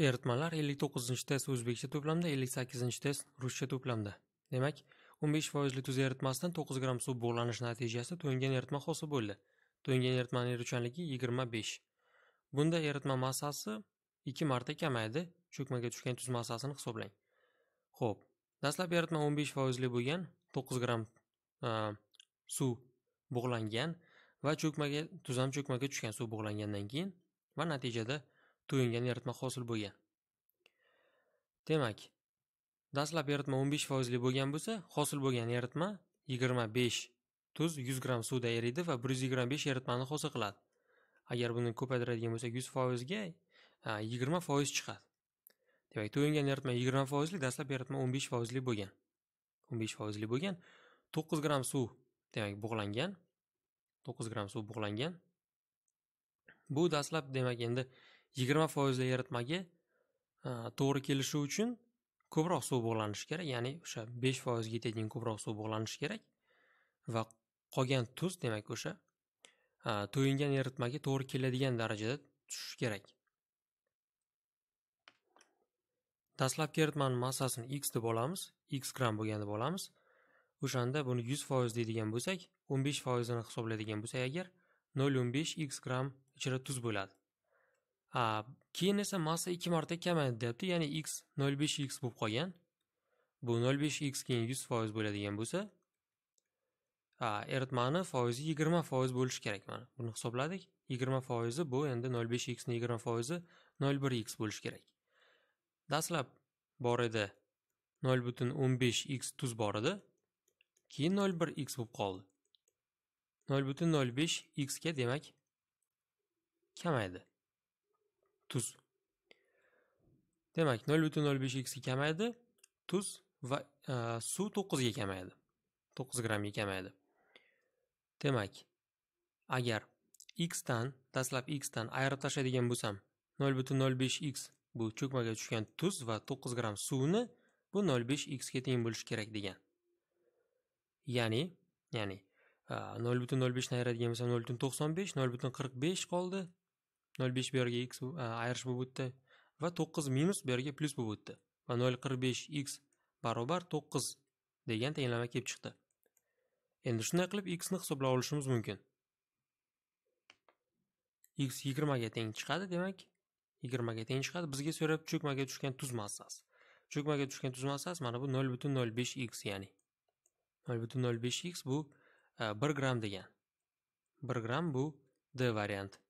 Eritmalar 59-test o'zbekcha to'plamda, 58-test ruscha to'plamda. Demak, besh foizli tuz eritmasidan 9 gramm suv bug'lanish natijasida to'ngan eritma hosil bo'ldi. To'ngan eritmaning yigirma 25. Bunda eritma massasi 2 marta kamaydi, cho'kmaga tushgan tuz massasini hisoblang. Xo'p, dastlab eritma besh foizli bo'lgan 9 gramm e, suv bug'langan va cho'kmaga tuzam cho'kmaga tushgan suv bug'langandan keyin va natijada to'yingan eritma hosil bo'lgan demak dastlab o'n besh foizli bo'lgan bo'lsa hosil bo'lgan yigirma 25 tuz 100 gramm suvda eriydi va 125 eritmani hosil qiladi agar buni ko'paytiradigan bo'lsak 100 foizga 20 foiz chiqadi demak to'yingan eritma yigirma foizli dastlab o'n besh foizli bo'lgan besh foizli bo'lgan 9 gramm suv demak bug'langan 9 gramm suv bug'langan bu dastlab demak endi yigirma foizli eritmaga to'g'ri kelishi uchun ko'proq suv bug'lanishi kerak ya'ni o'sha besh foizga yetadigan ko'proq suv bug'lanishi kerak va qolgan tuz demak o'sha to'yingan eritmaga to'g'ri keladigan darajada tushishi kerak dastlabki eritmani massasini x deb olamiz x gram bo'lgan deb olamiz o'shanda buni yuz foiz deydigan bo'lsak o'n besh foizini hisoblaydigan bo'lsak agar nol o'n besh x gram ichida tuz bo'ladi keyin esa massa ikki marta kamaydi deyapti ya'ni x 0,5 x bo'lib qolgan bu 0,5 x keyin 100 foiz bo'ladigan bo'lsa eritmani foizi 20 foiz bo'lishi kerak mana buni hisobladik 20 foizi bu endi 0,5 x ni 20 foizi 0,1 x bo'lishi kerak dastlab bor edi 0,15 x tuz bor edi keyin 0,1 x bo'lib qoldi 0,05 x ga demak kamaydi tuz demak nol butun nol besh xga kamaydi tuz va e, suv to'qqizga 9 to'qqiz grammga kamaydi demak agar x dan dastlab x dan ayirib tashlaydigan bo'lsam nol butun nol besh x bu cho'kmaga tushgan tuz va to'qqiz gramm suvni bu nol besh xga teng bo'lishi kerak degan ya'ni ya'ni e, nol butun nol beshni ayiradigan bo'lsam nol butun to'qson besh nol butun qirq besh qoldi nol besh bu yerga x ayirish bo'lib o'tdi va to'qqiz minus bu yerga plyus bo'lib o'tdi va nol qirq besh x barobar to'qqiz degan tenglama kelib chiqdi endi shunday qilib x ni hisoblab olishimiz mumkin x yigirmaga teng chiqadi demak yigirmaga teng chiqadi bizga so'rab cho'kmaga tushgan tuz massasi cho'kmaga tushgan tuz massasi mana bu nol butun nol besh x ya'ni nol butun nol besh x bu bir gramm degan bir gramm bu d varianti